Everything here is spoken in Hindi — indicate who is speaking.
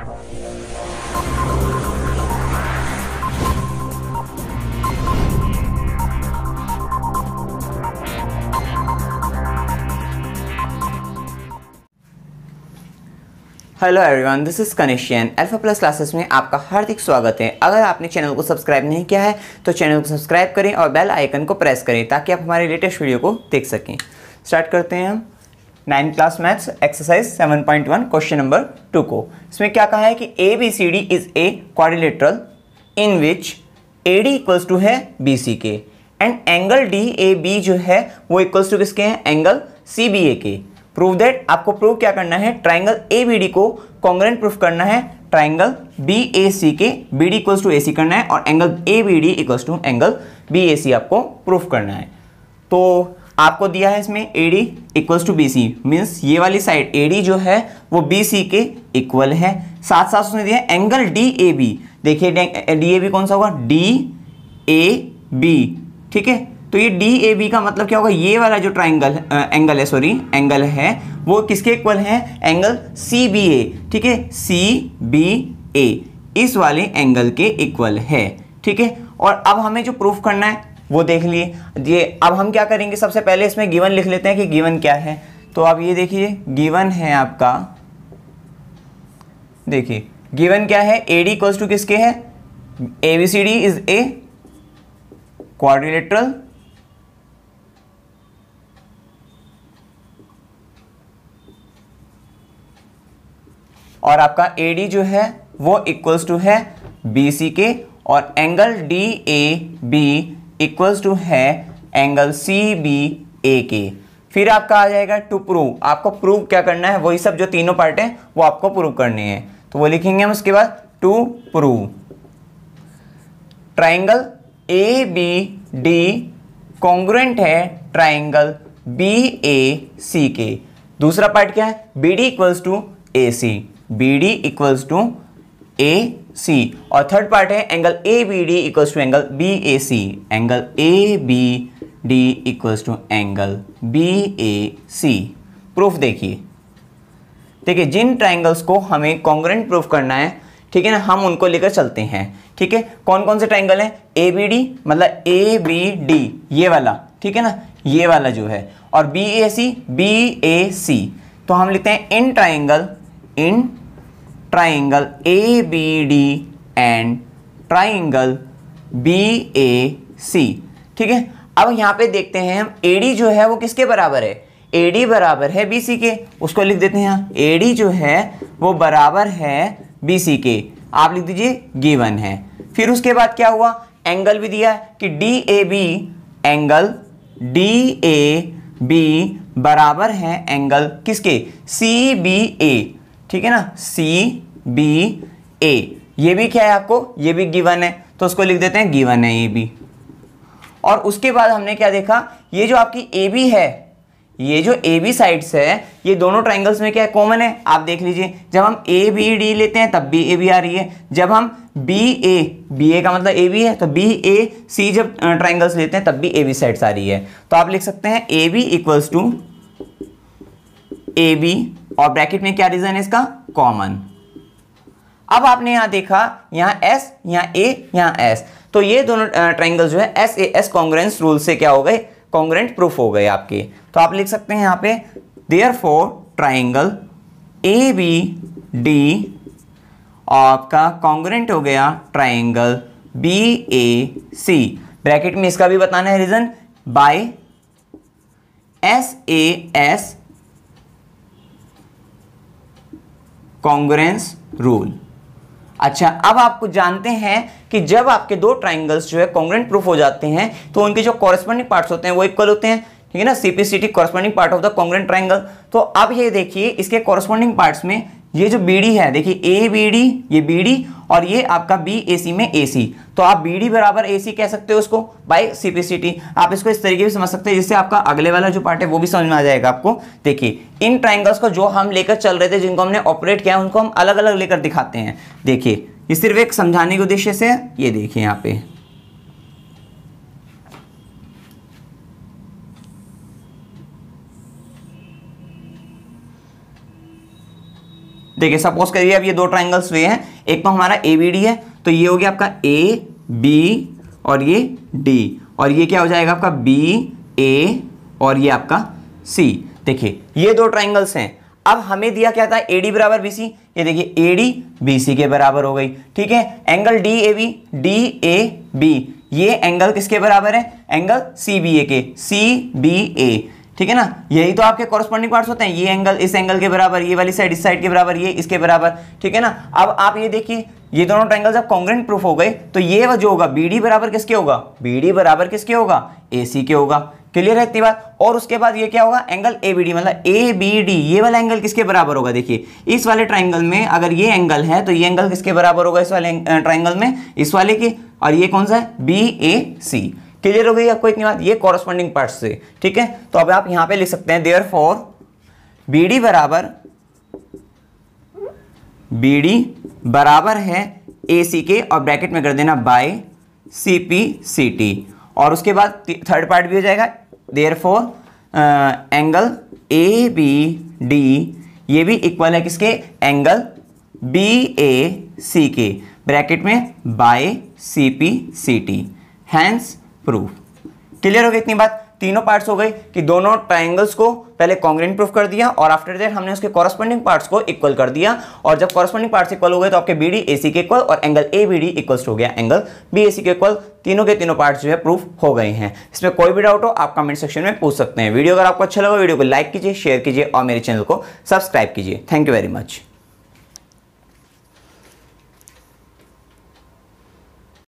Speaker 1: हेलो एवरीवन दिस इज़ कनेशियन अल्फा प्लस क्लासेस में आपका हार्दिक स्वागत है अगर आपने चैनल को सब्सक्राइब नहीं किया है तो चैनल को सब्सक्राइब करें और बेल आइकन को प्रेस करें ताकि आप हमारे लेटेस्ट वीडियो को देख सकें स्टार्ट करते हैं हम nine class maths exercise seven point one question number two को इसमें क्या कहा है कि A B C D is a quadrilateral in which A D equals to है बी सी के and angle D A B जो है वो इक्वल्स टू किसके हैं एंगल सी बी ए के प्रूव दैट आपको प्रूव क्या करना है ट्राइंगल ए बी डी को कॉन्ग्रेंट प्रूफ करना है ट्राइंगल बी ए सी के B D equals to A C करना है और angle A B D equals to angle B A C आपको प्रूफ करना है तो आपको दिया है इसमें A D equals to B C means ये वाली साइड ए डी जो है वो बी सी के इक्वल है साथ साथ उसने दिया एंगल डी ए बी देखिए डी ए बी कौन सा होगा डी ए बी ठीक है तो ये डी ए बी का मतलब क्या होगा ये वाला जो ट्राइंगल एंगल है सॉरी एंगल है वो किसके इक्वल है एंगल सी बी ए ठीक है सी बी ए इस वाले एंगल के इक्वल है ठीक है और अब हमें जो प्रूफ करना है वो देख लिए ये अब हम क्या करेंगे सबसे पहले इसमें गिवन लिख लेते हैं कि गिवन क्या है तो आप ये देखिए गिवन है आपका देखिए गिवन क्या है ए डी इक्वल्स टू किसके है A B C D is a quadrilateral और आपका ए डी जो है वो इक्वल्स टू है बी सी के और angle D A B equals to है एंगल सी बी ए के फिर आपका आ जाएगा टू प्रूव आपको प्रूव क्या करना है वही सब जो तीनों पार्ट हैं वो आपको प्रूव करनी है तो वो लिखेंगे हम उसके बाद to prove triangle A B D congruent है ट्राइंगल बी ए सी के दूसरा पार्ट क्या है B D equals to A C B D equals to A C और थर्ड पार्ट है angle A B D equals to angle B A C angle A B D equals to angle B A C proof देखिए देखिए जिन ट्राइंगल्स को हमें कॉन्ग्रेंट प्रूफ करना है ठीक है ना हम उनको लेकर चलते हैं ठीक है कौन कौन से ट्राइंगल हैं ए बी डी मतलब ए बी डी ये वाला ठीक है ना ये वाला जो है और B A C B A सी तो हम लिखते हैं in triangle in triangle A B D and triangle B A C ठीक है अब यहाँ पे देखते हैं हम ए डी जो है वो किसके बराबर है ए डी बराबर है बी सी के उसको लिख देते हैं ए डी जो है वो बराबर है बी सी के आप लिख दीजिए गिवन है फिर उसके बाद क्या हुआ एंगल भी दिया है कि D A B angle D A B बराबर है एंगल किसके सी बी ए ठीक है ना सी बी ए ये भी क्या है आपको ये भी गिवन है तो उसको लिख देते हैं गिवन है ए बी और उसके बाद हमने क्या देखा ये जो आपकी ए बी है ये जो ए बी साइड्स है ये दोनों ट्राइंगल्स में क्या है कॉमन है आप देख लीजिए जब हम ए बी डी लेते हैं तब बी ए बी आ रही है जब हम बी ए बी ए का मतलब ए बी है तो बी ए सी जब ट्राइंगल्स लेते हैं तब भी ए बी साइड्स आ रही है तो आप लिख सकते हैं A B equals to A B और ब्रैकेट में क्या रीजन है इसका कॉमन अब आपने यहां देखा यहां एस यहां ए यहां एस तो ये दोनों ट्राइंगल जो है S A S congruence rule से क्या हो गए कॉन्ग्रेंट प्रूफ हो गए आपके तो आप लिख सकते हैं यहां पे therefore triangle A B D और आपका कॉन्ग्रेंट हो गया triangle B A C bracket में इसका भी बताना है reason by S A S congruence rule अच्छा अब आपको जानते हैं कि जब आपके दो ट्राइंगल्स जो है कॉन्ग्रेंट प्रूफ हो जाते हैं तो उनके जो कॉरेस्पॉन्डिंग पार्ट्स होते हैं वो इक्वल होते हैं ठीक है ना CPCT corresponding part of the congruent triangle तो अब ये देखिए इसके कॉरेस्पॉन्डिंग पार्ट्स में ये जो बी है देखिए ए बी ये बी और ये आपका बी ए सी में ए सी तो आप बी डी बराबर ए सी कह सकते हो उसको by C P C T आप इसको इस तरीके से समझ सकते हैं जिससे आपका अगले वाला जो पार्ट है वो भी समझ में आ जाएगा आपको देखिए इन ट्राइंगल्स को जो हम लेकर चल रहे थे जिनको हमने ऑपरेट किया उनको हम अलग अलग लेकर दिखाते हैं देखिए ये सिर्फ एक समझाने के उद्देश्य से ये देखिए यहाँ पे देखिए सपोज करिए अब ये दो ट्राइंगल्स हुए हैं एक तो हमारा ए बी डी है तो ये हो गया आपका ए बी और ये डी और ये क्या हो जाएगा आपका बी ए और ये आपका सी देखिए ये दो ट्राइंगल्स हैं अब हमें दिया क्या था ए डी बराबर बी सी ये देखिए ए डी बी सी के बराबर हो गई ठीक है angle D A B D A B ये एंगल किसके बराबर है एंगल सी बी ए के सी बी ए ठीक है ना यही तो आपके कॉरस्पॉन्डिंग पार्ट्स होते हैं ये एंगल इस एंगल के बराबर ये वाली साइड इस साइड के बराबर ये इसके बराबर ठीक है ना अब आप ये देखिए ये दोनों ट्रायंगल जब कॉन्ग्रेंट प्रूफ हो गए तो ये वह जो होगा बी डी बराबर किसके होगा बी डी बराबर किसके होगा ए सी के होगा क्लियर है इतनी बात और उसके बाद ये क्या होगा एंगल ए बी डी मतलब ए बी डी ये वाला एंगल किसके बराबर होगा देखिए इस वाले ट्राइंगल में अगर ये एंगल है तो ये एंगल किसके बराबर होगा इस वाले ट्राइंगल में इस वाले के और ये कौन सा है बी ए सी क्लियर हो गई आपको इतनी बात ये कॉरस्पॉन्डिंग पार्ट से ठीक है तो अब आप यहां पे लिख सकते हैं देयर फॉर बी डी बराबर बी डी बराबर है ए सी के और ब्रैकेट में कर देना by C P C T और उसके बाद थर्ड पार्ट भी हो जाएगा therefore angle A B D ये भी इक्वल है किसके एंगल बी ए सी के ब्रैकेट में by C P C T hence proof clear हो गई इतनी बात तीनों पार्ट्स हो गए कि दोनों ट्राइंगल्स को पहले कॉन्ग्रेंट प्रूफ कर दिया और आफ्टर दैट हमने उसके कॉरस्पॉन्डिंग पार्ट्स को इक्वल कर दिया और जब कॉरस्पॉन्डिंग पार्ट्स इक्वल हो गए तो आपके बी डी ए सी के इक्वल और angle A B D equals हो गया एंगल बी ए सी के इक्वल तीनों के तीनों पार्ट्स जो है प्रूफ हो गए हैं इसमें कोई भी डाउट हो आप कमेंट सेक्शन में पूछ सकते हैं वीडियो अगर आपको अच्छा लगा वीडियो को लाइक कीजिए शेयर कीजिए और मेरे चैनल को सब्सक्राइब कीजिए थैंक यू वेरी मच